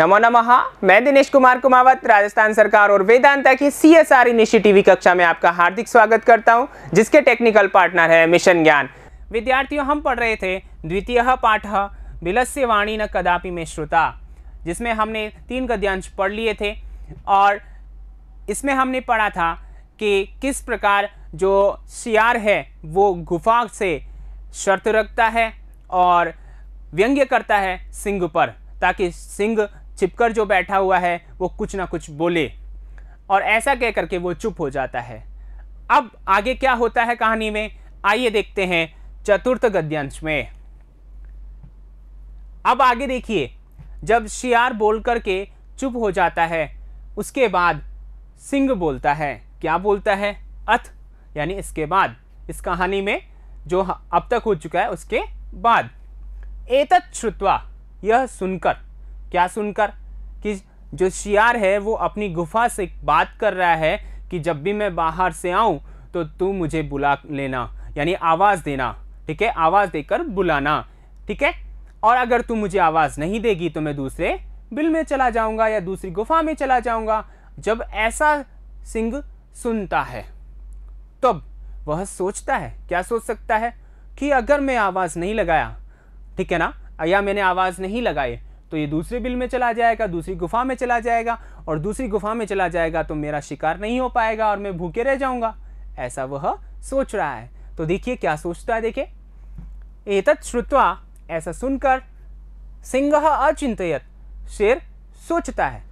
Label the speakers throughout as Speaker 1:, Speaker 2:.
Speaker 1: नमो नमः मैं दिनेश कुमार कुमावत राजस्थान सरकार और वेदांता के सी एस आर इनिशिएटिव कक्षा में आपका हार्दिक स्वागत करता हूं जिसके टेक्निकल पार्टनर है मिशन ज्ञान विद्यार्थियों हम पढ़ रहे थे द्वितीय पाठ बिलस्य वाणी न कदापि में श्रुता जिसमें हमने तीन गद्यांश पढ़ लिए थे और इसमें हमने पढ़ा था कि किस प्रकार जो शियार है वो गुफा से शर्त रखता है और व्यंग्य करता है सिंह पर ताकि सिंह छिपकर जो बैठा हुआ है वो कुछ ना कुछ बोले और ऐसा कह करके वो चुप हो जाता है अब आगे क्या होता है कहानी में आइए देखते हैं चतुर्थ गद्यांश में अब आगे देखिए जब शियार बोल करके चुप हो जाता है उसके बाद सिंह बोलता है क्या बोलता है अथ यानी इसके बाद इस कहानी में जो अब तक हो चुका है उसके बाद एतत् श्रुतवा यह सुनकर क्या सुनकर कि जो शियार है वो अपनी गुफा से बात कर रहा है कि जब भी मैं बाहर से आऊँ तो तू मुझे बुला लेना यानी आवाज़ देना ठीक है आवाज़ देकर बुलाना ठीक है और अगर तू मुझे आवाज़ नहीं देगी तो मैं दूसरे बिल में चला जाऊंगा या दूसरी गुफा में चला जाऊंगा जब ऐसा सिंह सुनता है तब तो वह सोचता है क्या सोच सकता है कि अगर मैं आवाज़ नहीं लगाया ठीक है ना या मैंने आवाज़ नहीं लगाई तो ये दूसरे बिल में चला जाएगा दूसरी गुफा में चला जाएगा और दूसरी गुफा में चला जाएगा तो मेरा शिकार नहीं हो पाएगा और मैं भूखे रह जाऊंगा ऐसा वह सोच रहा है तो देखिए क्या सोचता है देखे एतत् श्रुत्वा ऐसा सुनकर सिंह अचिंतयत शेर सोचता है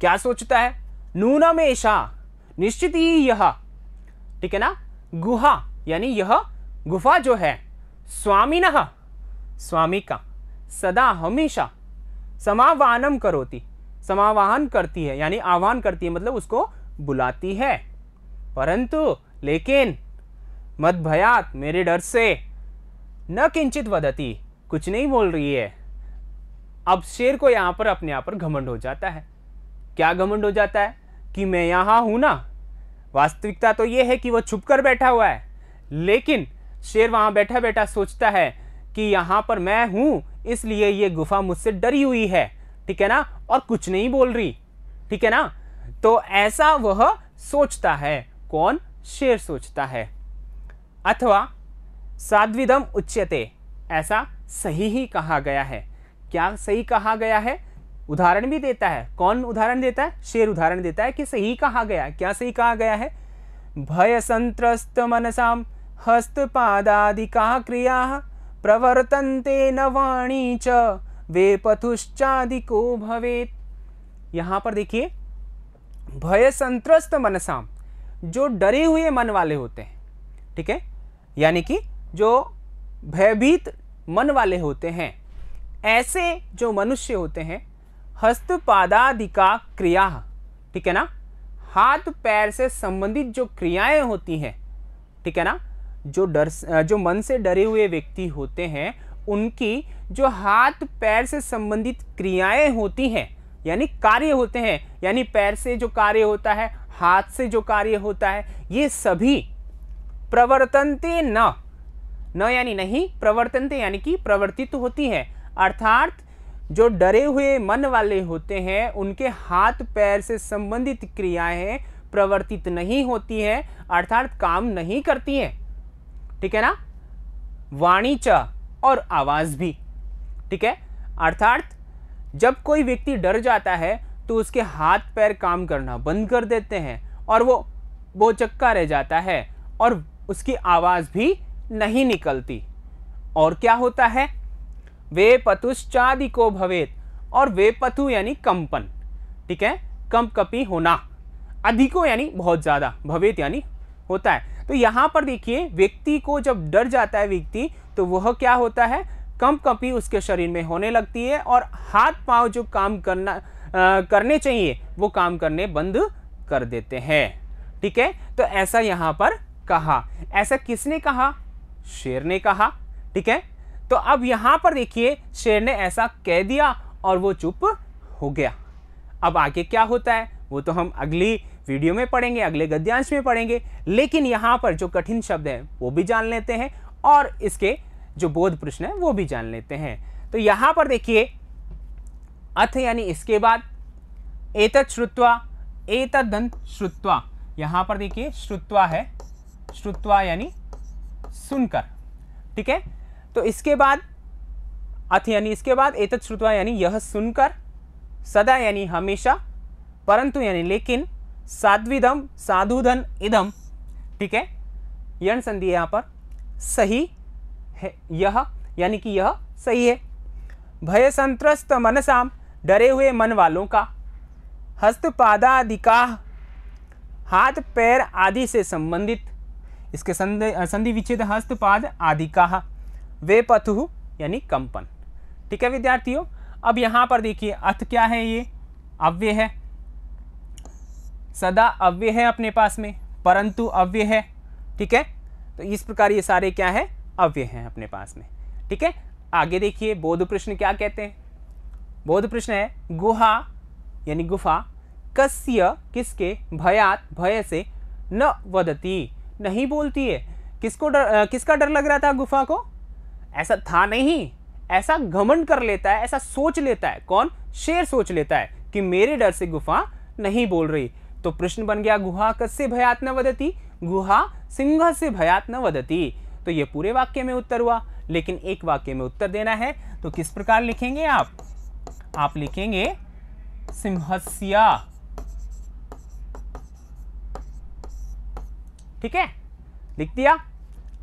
Speaker 1: क्या सोचता है नूनमेशा निश्चित ही यह ठीक है ना गुहा यानी यह गुफा जो है स्वामी स्वामी का सदा हमेशा समावानम करोती समावाहन करती है यानी आह्वान करती है मतलब उसको बुलाती है परंतु लेकिन मत भयात मेरे डर से न किंचित वदती कुछ नहीं बोल रही है अब शेर को यहाँ पर अपने आप पर घमंड हो जाता है क्या घमंड हो जाता है कि मैं यहाँ हूँ ना वास्तविकता तो ये है कि वह छुप कर बैठा हुआ है लेकिन शेर वहाँ बैठा बैठा सोचता है कि यहाँ पर मैं हूँ इसलिए ये गुफा मुझसे डरी हुई है ठीक है ना और कुछ नहीं बोल रही ठीक है ना तो ऐसा वह सोचता है कौन शेर सोचता है अथवा साध्विदम उच्यते ऐसा सही ही कहा गया है क्या सही कहा गया है उदाहरण भी देता है कौन उदाहरण देता है शेर उदाहरण देता है कि सही कहा गया क्या सही कहा गया है भय संत्रस्त मनसाम का क्रिया प्रवर्तन्ते न वाणी च वे पथुश्चादिको भवेत यहाँ पर देखिए भय संत्रस्त मनसाम जो डरे हुए मन वाले होते हैं ठीक है यानी कि जो भयभीत मन वाले होते हैं ऐसे जो मनुष्य होते हैं हस्तपादादिका क्रिया ठीक है ना हाथ पैर से संबंधित जो क्रियाएं होती हैं ठीक है ना जो डर जो मन से डरे हुए व्यक्ति होते हैं उनकी जो हाथ पैर से संबंधित क्रियाएं होती हैं यानी कार्य होते हैं यानी पैर से जो कार्य होता है हाथ से जो कार्य होता है ये सभी प्रवर्तनते न न यानी नहीं प्रवर्तनते यानी कि प्रवर्तित होती है अर्थात जो डरे हुए मन वाले होते हैं उनके हाथ पैर से संबंधित क्रियाएं प्रवर्तित नहीं होती हैं अर्थात काम नहीं करती हैं ठीक है ना च और आवाज़ भी ठीक है अर्थात जब कोई व्यक्ति डर जाता है तो उसके हाथ पैर काम करना बंद कर देते हैं और वो बोचक्का रह जाता है और उसकी आवाज़ भी नहीं निकलती और क्या होता है वे पतुश्चादि को भवेत और वे पथु यानी कंपन ठीक है कपी होना अधिको यानी बहुत ज़्यादा भवेत यानी होता है तो यहाँ पर देखिए व्यक्ति को जब डर जाता है व्यक्ति तो वह क्या होता है कम कपी उसके शरीर में होने लगती है और हाथ पांव जो काम करना आ, करने चाहिए वो काम करने बंद कर देते हैं ठीक है तो ऐसा यहाँ पर कहा ऐसा किसने कहा शेर ने कहा ठीक है तो अब यहाँ पर देखिए शेर ने ऐसा कह दिया और वो चुप हो गया अब आगे क्या होता है वो तो हम अगली वीडियो में पढ़ेंगे अगले गद्यांश में पढ़ेंगे लेकिन यहाँ पर जो कठिन शब्द हैं वो भी जान लेते हैं और इसके जो बोध प्रश्न है वो भी जान लेते हैं तो यहाँ पर देखिए अथ यानी इसके बाद एतत् श्रुत्वा एतत् दंत श्रुत्वा यहाँ पर देखिए श्रुत्वा है श्रुत्वा यानी सुनकर ठीक है तो इसके बाद अथ यानी इसके बाद एतत् श्रुत्वा यानी यह सुनकर सदा यानी हमेशा परंतु यानी लेकिन साध्विदम साधुधन इदम ठीक है यण संधि है यहाँ पर सही है यह यानी कि यह सही है भय संत्रस्त मनसाम डरे हुए मन वालों का हस्तपादाधिका हाथ पैर आदि से संबंधित इसके संधि विच्छेद हस्तपाद आदि का वे पथु यानी कंपन ठीक है विद्यार्थियों अब यहाँ पर देखिए अर्थ क्या है ये अव्य है सदा अव्य है अपने पास में परंतु अव्य है ठीक है तो इस प्रकार ये सारे क्या है अव्य हैं अपने पास में ठीक है आगे देखिए बोध प्रश्न क्या कहते हैं बोध प्रश्न है गुहा यानी गुफा कस्य किसके भयात भय से न वदती नहीं बोलती है किसको डर किसका डर लग रहा था गुफा को ऐसा था नहीं ऐसा घमंड कर लेता है ऐसा सोच लेता है कौन शेर सोच लेता है कि मेरे डर से गुफा नहीं बोल रही तो प्रश्न बन गया गुहा कस्य भयात न वदती गुहा सिंह से भयात न वदती तो ये पूरे वाक्य में उत्तर हुआ लेकिन एक वाक्य में उत्तर देना है तो किस प्रकार लिखेंगे आप आप लिखेंगे सिंहस्या ठीक है लिख दिया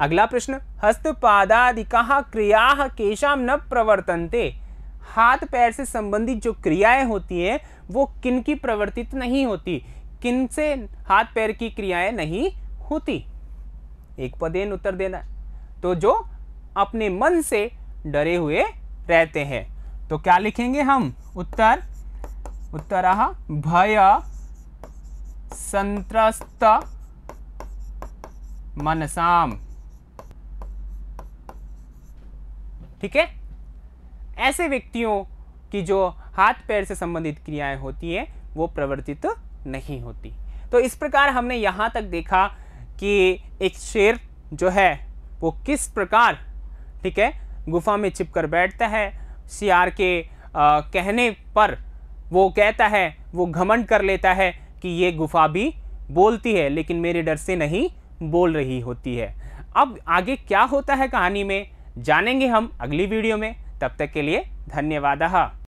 Speaker 1: अगला प्रश्न हस्तपादादिका क्रिया केशाम न प्रवर्तनते हाथ पैर से संबंधित जो क्रियाएं होती हैं वो किनकी प्रवर्तित नहीं होती किन से हाथ पैर की क्रियाएं नहीं होती एक पदेन उत्तर देना तो जो अपने मन से डरे हुए रहते हैं तो क्या लिखेंगे हम उत्तर उत्तर रहा भय संत्रस्त मनसाम ठीक है ऐसे व्यक्तियों की जो हाथ पैर से संबंधित क्रियाएं होती हैं वो प्रवर्तित नहीं होती तो इस प्रकार हमने यहाँ तक देखा कि एक शेर जो है वो किस प्रकार ठीक है गुफा में छिप कर बैठता है सियार के आ, कहने पर वो कहता है वो घमंड कर लेता है कि ये गुफा भी बोलती है लेकिन मेरे डर से नहीं बोल रही होती है अब आगे क्या होता है कहानी में जानेंगे हम अगली वीडियो में तब तक के लिए धन्यवाद